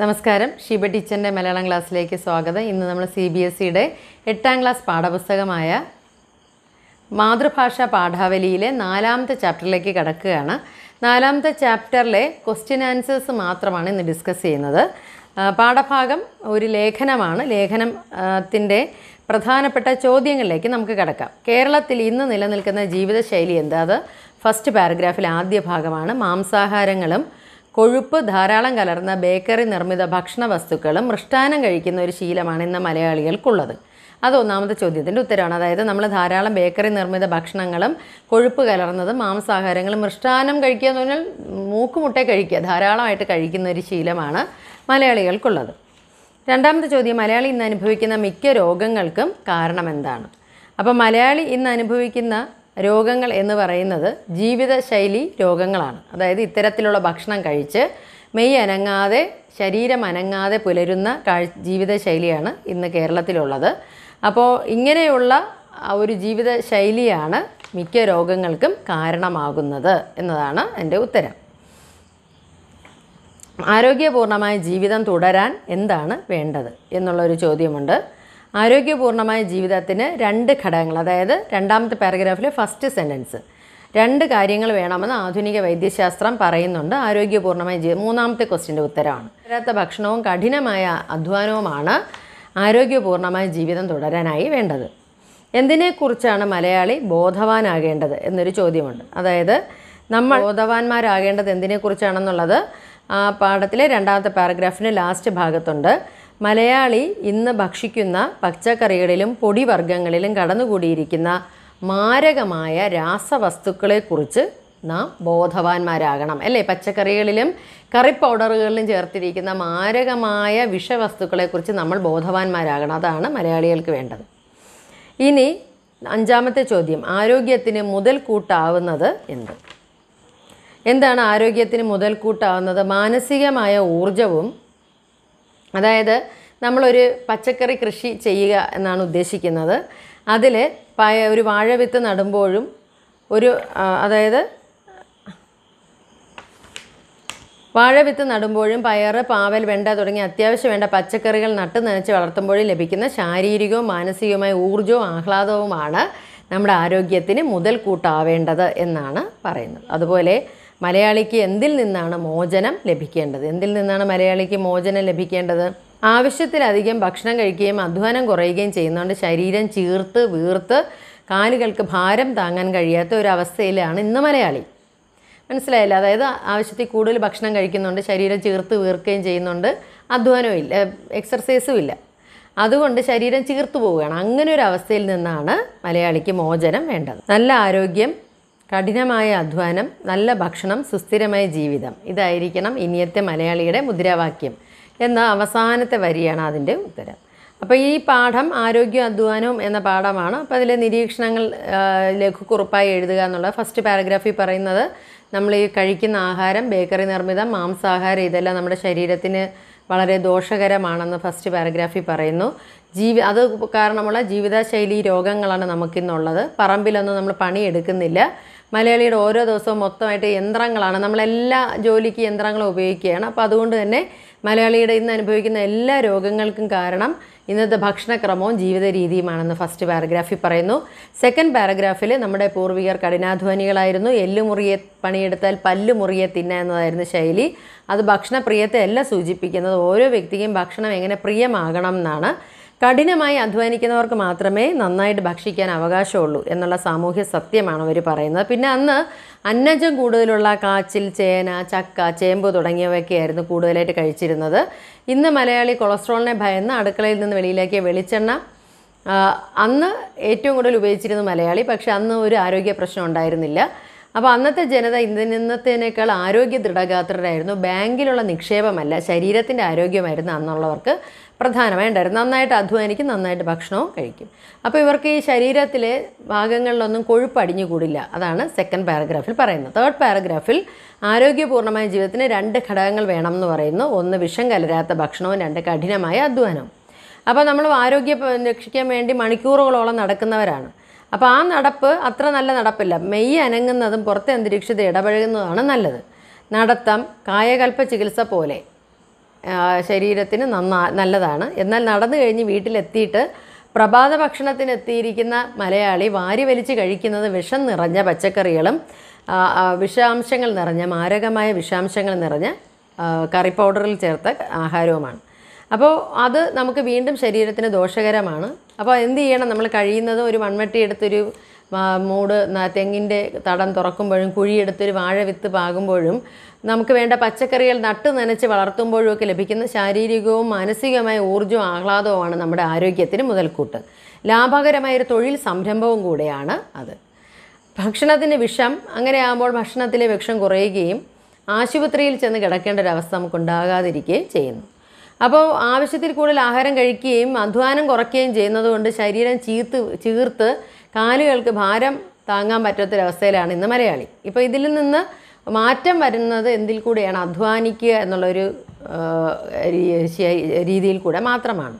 നമസ്കാരം ഷീബ ടീച്ചറിൻ്റെ മലയാളം ക്ലാസ്സിലേക്ക് സ്വാഗതം ഇന്ന് നമ്മൾ സി ബി എസ് സിയുടെ എട്ടാം ക്ലാസ് പാഠപുസ്തകമായ മാതൃഭാഷ പാഠാവലിയിലെ നാലാമത്തെ ചാപ്റ്ററിലേക്ക് കടക്കുകയാണ് നാലാമത്തെ ചാപ്റ്ററിലെ ക്വസ്റ്റ്യൻ ആൻസേഴ്സ് മാത്രമാണ് ഇന്ന് ഡിസ്കസ് ചെയ്യുന്നത് പാഠഭാഗം ഒരു ലേഖനമാണ് ലേഖനത്തിൻ്റെ പ്രധാനപ്പെട്ട ചോദ്യങ്ങളിലേക്ക് നമുക്ക് കിടക്കാം കേരളത്തിൽ ഇന്ന് നിലനിൽക്കുന്ന ജീവിതശൈലി എന്താ അത് ഫസ്റ്റ് പാരഗ്രാഫിലെ ആദ്യ ഭാഗമാണ് മാംസാഹാരങ്ങളും കൊഴുപ്പ് ധാരാളം കലർന്ന ബേക്കറി നിർമ്മിത ഭക്ഷണ വസ്തുക്കളും മൃഷ്ടാനം കഴിക്കുന്ന ഒരു ശീലമാണ് ഇന്ന് മലയാളികൾക്കുള്ളത് അത് ഒന്നാമത്തെ ചോദ്യത്തിൻ്റെ ഉത്തരമാണ് അതായത് നമ്മൾ ധാരാളം ബേക്കറി നിർമ്മിത ഭക്ഷണങ്ങളും കൊഴുപ്പ് കലർന്നതും മാംസാഹാരങ്ങളും മൃഷ്ടാനം കഴിക്കുക എന്ന് പറഞ്ഞാൽ മൂക്കുമുട്ടേ കഴിക്കുക ധാരാളമായിട്ട് കഴിക്കുന്ന ഒരു ശീലമാണ് മലയാളികൾക്കുള്ളത് രണ്ടാമത്തെ ചോദ്യം മലയാളി ഇന്ന് അനുഭവിക്കുന്ന മിക്ക രോഗങ്ങൾക്കും കാരണം എന്താണ് അപ്പോൾ മലയാളി ഇന്ന് അനുഭവിക്കുന്ന രോഗങ്ങൾ എന്ന് പറയുന്നത് ജീവിതശൈലി രോഗങ്ങളാണ് അതായത് ഇത്തരത്തിലുള്ള ഭക്ഷണം കഴിച്ച് മെയ് അനങ്ങാതെ ശരീരം അനങ്ങാതെ പുലരുന്ന ജീവിതശൈലിയാണ് ഇന്ന് കേരളത്തിലുള്ളത് അപ്പോൾ ഇങ്ങനെയുള്ള ഒരു ജീവിത ശൈലിയാണ് മിക്ക രോഗങ്ങൾക്കും കാരണമാകുന്നത് എന്നതാണ് എൻ്റെ ഉത്തരം ആരോഗ്യപൂർണമായ ജീവിതം തുടരാൻ എന്താണ് വേണ്ടത് എന്നുള്ളൊരു ചോദ്യമുണ്ട് ആരോഗ്യപൂർണ്ണമായ ജീവിതത്തിന് രണ്ട് ഘടകങ്ങൾ അതായത് രണ്ടാമത്തെ പാരഗ്രാഫിലെ ഫസ്റ്റ് സെൻറ്റൻസ് രണ്ട് കാര്യങ്ങൾ വേണമെന്ന് ആധുനിക വൈദ്യശാസ്ത്രം പറയുന്നുണ്ട് ആരോഗ്യപൂർണ്ണമായ ജീവിതം മൂന്നാമത്തെ ക്വസ്റ്റിൻ്റെ ഉത്തരമാണ് വരാത്ത ഭക്ഷണവും കഠിനമായ അധ്വാനവുമാണ് ആരോഗ്യപൂർണ്ണമായ ജീവിതം തുടരാനായി വേണ്ടത് എന്തിനെക്കുറിച്ചാണ് മലയാളി ബോധവാനാകേണ്ടത് എന്നൊരു ചോദ്യമുണ്ട് അതായത് നമ്മൾ ബോധവാന്മാരാകേണ്ടത് എന്തിനെക്കുറിച്ചാണെന്നുള്ളത് ആ പാഠത്തിലെ രണ്ടാമത്തെ പാരഗ്രാഫിൻ്റെ ലാസ്റ്റ് ഭാഗത്തുണ്ട് മലയാളി ഇന്ന് ഭക്ഷിക്കുന്ന പച്ചക്കറികളിലും പൊടിവർഗ്ഗങ്ങളിലും കടന്നുകൂടിയിരിക്കുന്ന മാരകമായ രാസവസ്തുക്കളെക്കുറിച്ച് നാം ബോധവാന്മാരാകണം അല്ലേ പച്ചക്കറികളിലും കറി പൗഡറുകളിലും ചേർത്തിരിക്കുന്ന മാരകമായ വിഷവസ്തുക്കളെക്കുറിച്ച് നമ്മൾ ബോധവാന്മാരാകണം അതാണ് മലയാളികൾക്ക് വേണ്ടത് ഇനി അഞ്ചാമത്തെ ചോദ്യം ആരോഗ്യത്തിന് കൂട്ടാവുന്നത് എന്ത് എന്താണ് ആരോഗ്യത്തിന് കൂട്ടാവുന്നത് മാനസികമായ ഊർജവും അതായത് നമ്മളൊരു പച്ചക്കറി കൃഷി ചെയ്യുക എന്നാണ് ഉദ്ദേശിക്കുന്നത് അതിൽ പയ ഒരു വാഴവിത്ത് നടുമ്പോഴും ഒരു അതായത് വാഴവിത്ത് നടുമ്പോഴും പയർ പാവൽ വെണ്ട തുടങ്ങിയ അത്യാവശ്യം വേണ്ട പച്ചക്കറികൾ നട്ട് നനച്ച് വളർത്തുമ്പോഴും ലഭിക്കുന്ന ശാരീരികവും മാനസികവുമായ ഊർജവും ആഹ്ലാദവുമാണ് നമ്മുടെ ആരോഗ്യത്തിന് കൂട്ടാവേണ്ടത് എന്നാണ് പറയുന്നത് അതുപോലെ മലയാളിക്ക് എന്തിൽ നിന്നാണ് മോചനം ലഭിക്കേണ്ടത് എന്തിൽ നിന്നാണ് മലയാളിക്ക് മോചനം ലഭിക്കേണ്ടത് ആവശ്യത്തിലധികം ഭക്ഷണം കഴിക്കുകയും അധ്വാനം കുറയുകയും ചെയ്യുന്നതുകൊണ്ട് ശരീരം ചീർത്ത് വീർത്ത് കാലുകൾക്ക് ഭാരം താങ്ങാൻ കഴിയാത്ത ഒരു അവസ്ഥയിലാണ് ഇന്ന് മലയാളി മനസ്സിലായില്ല അതായത് ആവശ്യത്തിൽ കൂടുതൽ ഭക്ഷണം കഴിക്കുന്നുണ്ട് ശരീരം ചീർത്ത് വീർക്കുകയും ചെയ്യുന്നുണ്ട് അധ്വാനവും ഇല്ല എക്സർസൈസും ഇല്ല അതുകൊണ്ട് ശരീരം ചീർത്തു പോവുകയാണ് അങ്ങനെ ഒരു അവസ്ഥയിൽ നിന്നാണ് മലയാളിക്ക് മോചനം വേണ്ടത് നല്ല ആരോഗ്യം കഠിനമായ അധ്വാനം നല്ല ഭക്ഷണം സുസ്ഥിരമായ ജീവിതം ഇതായിരിക്കണം ഇനിയത്തെ മലയാളിയുടെ മുദ്രാവാക്യം എന്ന അവസാനത്തെ വരിയാണ് അതിൻ്റെ ഉത്തരം അപ്പോൾ ഈ പാഠം ആരോഗ്യ അധ്വാനവും എന്ന പാഠമാണ് അപ്പോൾ അതിലെ നിരീക്ഷണങ്ങൾ ലഘുക്കുറിപ്പായി എഴുതുക എന്നുള്ള ഫസ്റ്റ് പാരഗ്രാഫിൽ പറയുന്നത് നമ്മൾ ഈ കഴിക്കുന്ന ആഹാരം ബേക്കറി നിർമ്മിതം മാംസാഹാരം ഇതെല്ലാം നമ്മുടെ ശരീരത്തിന് വളരെ ദോഷകരമാണെന്ന് ഫസ്റ്റ് പാരഗ്രാഫിൽ പറയുന്നു ജീവി അത് കാരണമുള്ള ജീവിതശൈലി രോഗങ്ങളാണ് നമുക്കിന്നുള്ളത് പറമ്പിലൊന്നും നമ്മൾ പണിയെടുക്കുന്നില്ല മലയാളിയുടെ ഓരോ ദിവസവും മൊത്തമായിട്ട് യന്ത്രങ്ങളാണ് നമ്മളെല്ലാ ജോലിക്ക് യന്ത്രങ്ങളും ഉപയോഗിക്കുകയാണ് അപ്പോൾ അതുകൊണ്ട് തന്നെ മലയാളിയുടെ ഇന്ന് അനുഭവിക്കുന്ന എല്ലാ രോഗങ്ങൾക്കും കാരണം ഇന്നത്തെ ഭക്ഷണക്രമവും ജീവിത രീതിയുമാണെന്ന് ഫസ്റ്റ് പാരഗ്രാഫിൽ പറയുന്നു സെക്കൻഡ് പാരഗ്രാഫിൽ നമ്മുടെ പൂർവികർ കഠിനാധ്വാനികളായിരുന്നു എല്ലുമുറിയെ പണിയെടുത്താൽ പല്ലുമുറിയെ തിന്ന എന്നതായിരുന്നു ശൈലി അത് ഭക്ഷണപ്രിയത്തെ അല്ല സൂചിപ്പിക്കുന്നത് ഓരോ വ്യക്തിക്കും ഭക്ഷണം എങ്ങനെ പ്രിയമാകണം എന്നാണ് കഠിനമായി അധ്വാനിക്കുന്നവർക്ക് മാത്രമേ നന്നായിട്ട് ഭക്ഷിക്കാൻ അവകാശമുള്ളൂ എന്നുള്ള സാമൂഹ്യ സത്യമാണ് അവർ പറയുന്നത് പിന്നെ അന്ന് അന്നജം കൂടുതലുള്ള കാച്ചിൽ ചേന ചക്ക ചേമ്പ് തുടങ്ങിയവയൊക്കെയായിരുന്നു കൂടുതലായിട്ട് കഴിച്ചിരുന്നത് ഇന്ന് മലയാളി കൊളസ്ട്രോളിനെ ഭയന്ന് അടുക്കളയിൽ നിന്ന് വെളിയിലേക്ക് വെളിച്ചെണ്ണ അന്ന് ഏറ്റവും കൂടുതൽ ഉപയോഗിച്ചിരുന്നു മലയാളി പക്ഷെ അന്ന് ഒരു ആരോഗ്യ പ്രശ്നം ഉണ്ടായിരുന്നില്ല അപ്പോൾ അന്നത്തെ ജനത ഇന്നത്തേക്കാൾ ആരോഗ്യ ദൃഢഗാത്രരായിരുന്നു ബാങ്കിലുള്ള നിക്ഷേപമല്ല ശരീരത്തിൻ്റെ ആരോഗ്യമായിരുന്നു അന്നുള്ളവർക്ക് പ്രധാനമായി നന്നായിട്ട് അധ്വാനിക്കും നന്നായിട്ട് ഭക്ഷണവും കഴിക്കും അപ്പോൾ ഇവർക്ക് ഈ ശരീരത്തിലെ ഭാഗങ്ങളിലൊന്നും കൊഴുപ്പ് അടിഞ്ഞുകൂടില്ല അതാണ് സെക്കൻഡ് പാരഗ്രാഫിൽ പറയുന്നത് തേർഡ് പാരഗ്രാഫിൽ ആരോഗ്യപൂർണ്ണമായ ജീവിതത്തിന് രണ്ട് ഘടകങ്ങൾ വേണം എന്ന് പറയുന്നു ഒന്ന് വിഷം കലരാത്ത ഭക്ഷണവും രണ്ട് കഠിനമായ അധ്വാനവും അപ്പോൾ നമ്മൾ ആരോഗ്യം രക്ഷിക്കാൻ വേണ്ടി മണിക്കൂറുകളോളം നടക്കുന്നവരാണ് അപ്പോൾ ആ നടപ്പ് അത്ര നല്ല നടപ്പില്ല മെയ് അനങ്ങുന്നതും പുറത്തെ അന്തരീക്ഷത്തെ ഇടപഴകുന്നതാണ് നല്ലത് നടത്തം കായകൽപ്പ ചികിത്സ പോലെ ശരീരത്തിന് നന്നാ നല്ലതാണ് എന്നാൽ നടന്നു കഴിഞ്ഞ് വീട്ടിലെത്തിയിട്ട് പ്രഭാത ഭക്ഷണത്തിന് എത്തിയിരിക്കുന്ന മലയാളി വാരി വലിച്ച് കഴിക്കുന്നത് വിഷം നിറഞ്ഞ പച്ചക്കറികളും വിഷാംശങ്ങൾ നിറഞ്ഞ മാരകമായ വിഷാംശങ്ങൾ നിറഞ്ഞ കറി പൗഡറിൽ ചേർത്ത ആഹാരവുമാണ് അപ്പോൾ അത് നമുക്ക് വീണ്ടും ശരീരത്തിന് ദോഷകരമാണ് അപ്പോൾ എന്ത് ചെയ്യണം നമ്മൾ കഴിയുന്നത് ഒരു മൺവെട്ടി എടുത്തൊരു മൂട് തെങ്ങിൻ്റെ തടം തുറക്കുമ്പോഴും കുഴിയെടുത്തൊരു വാഴ വിത്ത് പാകുമ്പോഴും നമുക്ക് വേണ്ട പച്ചക്കറികൾ നട്ട് നനച്ച് വളർത്തുമ്പോഴും ഒക്കെ ലഭിക്കുന്ന ശാരീരികവും മാനസികവുമായ ഊർജ്ജവും ആഹ്ലാദവുമാണ് നമ്മുടെ ആരോഗ്യത്തിന് മുതൽക്കൂട്ട് ലാഭകരമായൊരു തൊഴിൽ സംരംഭവും കൂടെയാണ് അത് ഭക്ഷണത്തിൻ്റെ വിഷം അങ്ങനെ ആകുമ്പോൾ ഭക്ഷണത്തിലെ വിഷം കുറയുകയും ആശുപത്രിയിൽ ചെന്ന് കിടക്കേണ്ട ഒരവസ്ഥ നമുക്കുണ്ടാകാതിരിക്കുകയും ചെയ്യുന്നു അപ്പോൾ ആവശ്യത്തിൽ കൂടുതൽ ആഹാരം കഴിക്കുകയും അധ്വാനം കുറയ്ക്കുകയും ചെയ്യുന്നതുകൊണ്ട് ശരീരം ചീർത്ത് ചീർത്ത് കാലുകൾക്ക് ഭാരം താങ്ങാൻ പറ്റാത്തൊരവസ്ഥയിലാണ് ഇന്ന് മലയാളി ഇപ്പോൾ ഇതിൽ നിന്ന് മാറ്റം വരുന്നത് എന്തിൽ കൂടെയാണ് അധ്വാനിക്കുക എന്നുള്ളൊരു രീതിയിൽ കൂടെ മാത്രമാണ്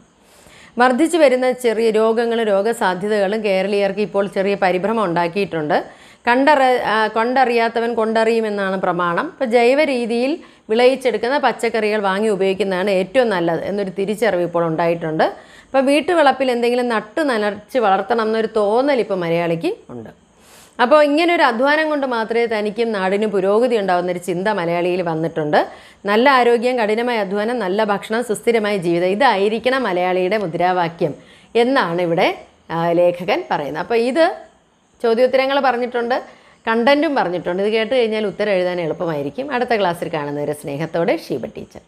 വർദ്ധിച്ചു വരുന്ന ചെറിയ രോഗങ്ങളും രോഗസാധ്യതകളും കേരളീയർക്ക് ഇപ്പോൾ ചെറിയ പരിഭ്രമം ഉണ്ടാക്കിയിട്ടുണ്ട് കണ്ടറ കൊണ്ടറിയാത്തവൻ കൊണ്ടറിയുമെന്നാണ് പ്രമാണം ഇപ്പോൾ ജൈവ രീതിയിൽ വിളയിച്ചെടുക്കുന്ന പച്ചക്കറികൾ വാങ്ങി ഉപയോഗിക്കുന്നതാണ് ഏറ്റവും നല്ലത് എന്നൊരു തിരിച്ചറിവ് ഇപ്പോൾ ഉണ്ടായിട്ടുണ്ട് അപ്പോൾ വീട്ടുവളപ്പിൽ എന്തെങ്കിലും നട്ട് നനച്ച് വളർത്തണം എന്നൊരു തോന്നൽ ഇപ്പോൾ മലയാളിക്ക് ഉണ്ട് അപ്പോൾ ഇങ്ങനെ ഒരു അധ്വാനം കൊണ്ട് മാത്രമേ തനിക്കും നാടിന് പുരോഗതി ഉണ്ടാകുന്നൊരു ചിന്ത മലയാളിയിൽ വന്നിട്ടുണ്ട് നല്ല ആരോഗ്യം കഠിനമായ അധ്വാനം നല്ല ഭക്ഷണം സുസ്ഥിരമായ ജീവിതം ഇതായിരിക്കണം മലയാളിയുടെ മുദ്രാവാക്യം എന്നാണ് ഇവിടെ ലേഖകൻ പറയുന്നത് അപ്പോൾ ഇത് ചോദ്യോത്തരങ്ങൾ പറഞ്ഞിട്ടുണ്ട് കണ്ടൻറ്റും പറഞ്ഞിട്ടുണ്ട് ഇത് കേട്ട് കഴിഞ്ഞാൽ ഉത്തരം എഴുതാൻ എളുപ്പമായിരിക്കും അടുത്ത ക്ലാസ്സിൽ കാണുന്നവരെ സ്നേഹത്തോടെ ഷീബ ടീച്ചർ